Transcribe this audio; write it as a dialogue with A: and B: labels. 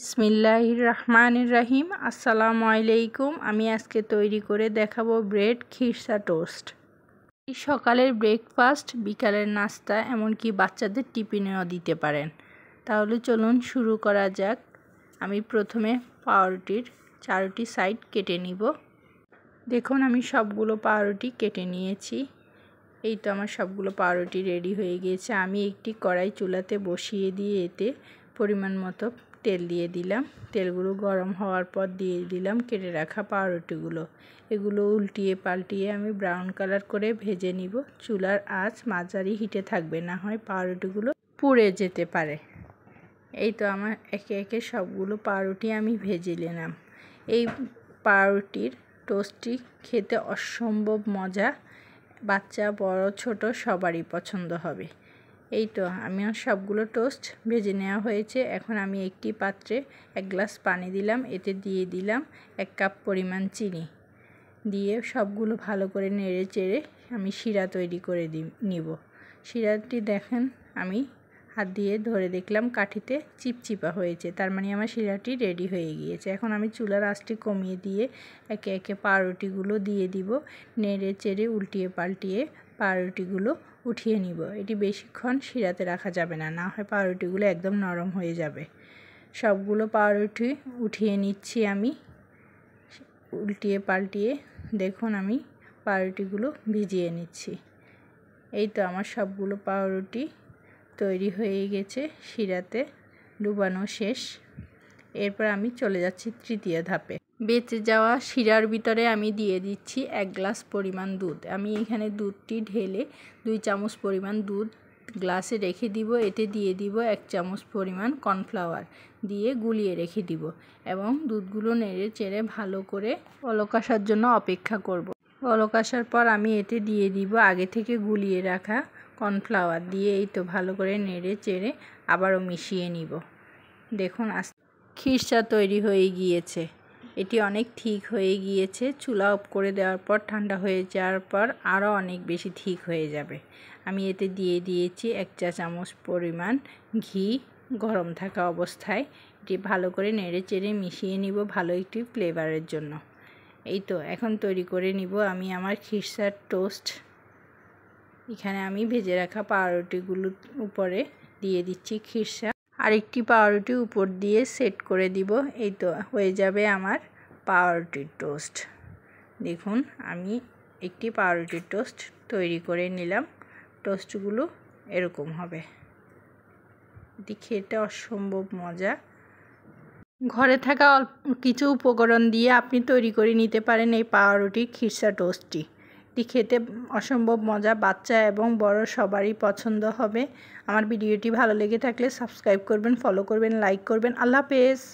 A: বিসমিল্লাহ রহমান রাহিম আসসালামু আলাইকুম আমি আজকে তৈরি করে দেখাবো ব্রেড খিরসা টোস্ট সকালের ব্রেকফাস্ট বিকালের নাস্তা এমনকি বাচ্চাদের টিফিনেও দিতে পারেন তাহলে চলুন শুরু করা যাক আমি প্রথমে পাউরুটির চারটি সাইড কেটে নিব দেখুন আমি সবগুলো পাউরুটি কেটে নিয়েছি এই তো আমার সবগুলো পাউরুটি রেডি হয়ে গিয়েছে আমি একটি কড়াই চুলাতে বসিয়ে দিয়ে এতে পরিমাণ মতো তেল দিয়ে দিলাম তেলগুলো গরম হওয়ার পর দিয়ে দিলাম কেটে রাখা পাউরুটিগুলো এগুলো উল্টিয়ে পাল্টিয়ে আমি ব্রাউন কালার করে ভেজে নিব চুলার আঁচ মাঝারি হিটে থাকবে না হয় পাউরুটিগুলো পুড়ে যেতে পারে এই তো আমার একে একে সবগুলো পাউরুটি আমি ভেজে নিলাম এই পাউরুটির টোস্টটি খেতে অসম্ভব মজা বাচ্চা বড় ছোট সবারই পছন্দ হবে এই তো আমার সবগুলো টোস্ট ভেজে নেওয়া হয়েছে এখন আমি একটি পাত্রে এক গ্লাস পানি দিলাম এতে দিয়ে দিলাম এক কাপ পরিমাণ চিনি দিয়ে সবগুলো ভালো করে নেড়ে চেড়ে আমি শিরা তৈরি করে দি নিব শিরাটি দেখেন আমি হাত দিয়ে ধরে দেখলাম কাঠিতে চিপচিপা হয়েছে তার মানে আমার শিরাটি রেডি হয়ে গিয়েছে এখন আমি চুলার আঁচটি কমিয়ে দিয়ে একে একে পাউরুটিগুলো দিয়ে দিব নেড়ে চেড়ে উল্টিয়ে পাল্টিয়ে পাউরুটিগুলো উঠিয়ে নিব এটি বেশিক্ষণ শিরাতে রাখা যাবে না না হয় পাউরুটিগুলো একদম নরম হয়ে যাবে সবগুলো পাউরুটি উঠিয়ে নিচ্ছি আমি উল্টিয়ে পাল্টিয়ে দেখুন আমি পাউরুটিগুলো ভিজিয়ে নিচ্ছি এই তো আমার সবগুলো পাউরুটি তৈরি হয়ে গেছে শিরাতে ডুবানো শেষ এরপর আমি চলে যাচ্ছি তৃতীয় ধাপে বেঁচে যাওয়া শিরার ভিতরে আমি দিয়ে দিচ্ছি এক গ্লাস পরিমাণ দুধ আমি এখানে দুধটি ঢেলে দুই চামচ পরিমাণ দুধ গ্লাসে রেখে দিব এতে দিয়ে দিব এক চামচ পরিমাণ কর্নফ্লাওয়ার দিয়ে গুলিয়ে রেখে দিব এবং দুধগুলো নেড়ে চেড়ে ভালো করে অলকাশার জন্য অপেক্ষা করব। অলকাশার পর আমি এতে দিয়ে দিব আগে থেকে গুলিয়ে রাখা কর্নফ্লাওয়ার দিয়ে এই তো ভালো করে নেড়ে চেড়ে আবারও মিশিয়ে নিব দেখুন আস খিরসা তৈরি হয়ে গিয়েছে এটি অনেক ঠিক হয়ে গিয়েছে চুলা অফ করে দেওয়ার পর ঠান্ডা হয়ে যাওয়ার পর আরও অনেক বেশি ঠিক হয়ে যাবে আমি এতে দিয়ে দিয়েছি এক চা চামচ পরিমাণ ঘি গরম থাকা অবস্থায় এটি ভালো করে নেড়ে চেড়ে মিশিয়ে নিব ভালো একটি ফ্লেভারের জন্য এই তো এখন তৈরি করে নিব আমি আমার খিরসার টোস্ট এখানে আমি ভেজে রাখা পাউরুটিগুলোর উপরে দিয়ে দিচ্ছি খিরসা আরেকটি পাউরুটি উপর দিয়ে সেট করে দিব এই তো হয়ে যাবে আমার পাউরুটির টোস্ট দেখুন আমি একটি পাউরুটির টোস্ট তৈরি করে নিলাম টোস্টগুলো এরকম হবে এটি খেতে অসম্ভব মজা ঘরে থাকা কিছু উপকরণ দিয়ে আপনি তৈরি করে নিতে পারেন এই পাউরুটির খিরসা টোস্টটি এটি খেতে অসম্ভব মজা বাচ্চা এবং বড় সবারই পছন্দ হবে আমার ভিডিওটি ভালো লেগে থাকলে সাবস্ক্রাইব করবেন ফলো করবেন লাইক করবেন আল্লাহ হাফেজ